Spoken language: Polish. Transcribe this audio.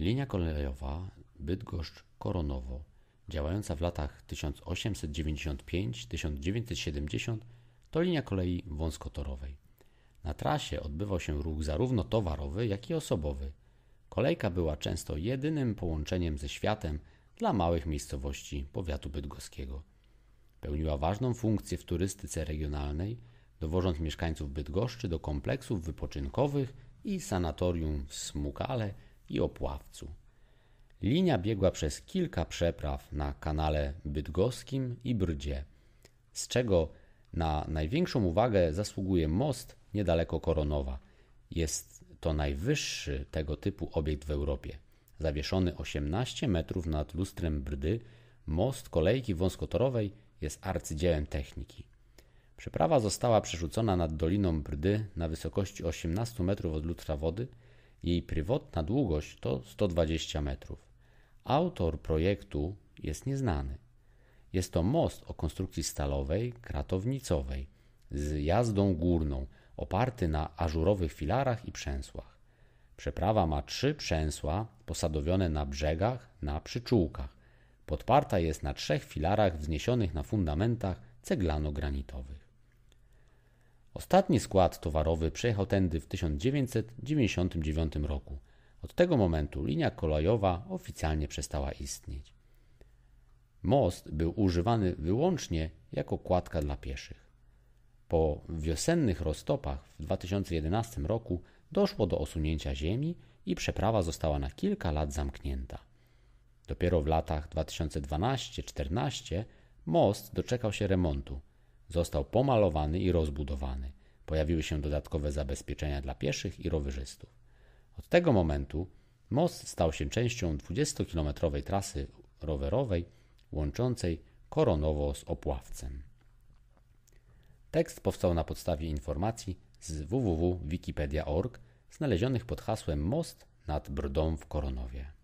Linia kolejowa Bydgoszcz-Koronowo, działająca w latach 1895-1970, to linia kolei wąskotorowej. Na trasie odbywał się ruch zarówno towarowy, jak i osobowy. Kolejka była często jedynym połączeniem ze światem dla małych miejscowości powiatu bydgoskiego. Pełniła ważną funkcję w turystyce regionalnej, dowożąc mieszkańców Bydgoszczy do kompleksów wypoczynkowych i sanatorium w Smukale – i Opławcu. Linia biegła przez kilka przepraw na kanale bydgoskim i Brdzie, z czego na największą uwagę zasługuje most niedaleko Koronowa. Jest to najwyższy tego typu obiekt w Europie. Zawieszony 18 metrów nad lustrem Brdy, most kolejki wąskotorowej jest arcydziełem techniki. Przeprawa została przerzucona nad Doliną Brdy na wysokości 18 metrów od lustra wody – jej prywatna długość to 120 metrów. Autor projektu jest nieznany. Jest to most o konstrukcji stalowej, kratownicowej, z jazdą górną, oparty na ażurowych filarach i przęsłach. Przeprawa ma trzy przęsła posadowione na brzegach, na przyczółkach. Podparta jest na trzech filarach wzniesionych na fundamentach ceglano-granitowych. Ostatni skład towarowy przejechał tędy w 1999 roku. Od tego momentu linia kolejowa oficjalnie przestała istnieć. Most był używany wyłącznie jako kładka dla pieszych. Po wiosennych roztopach w 2011 roku doszło do osunięcia ziemi i przeprawa została na kilka lat zamknięta. Dopiero w latach 2012-14 most doczekał się remontu, został pomalowany i rozbudowany. Pojawiły się dodatkowe zabezpieczenia dla pieszych i rowerzystów. Od tego momentu most stał się częścią 20-kilometrowej trasy rowerowej łączącej Koronowo z Opławcem. Tekst powstał na podstawie informacji z www.wikipedia.org znalezionych pod hasłem Most nad Brdą w Koronowie.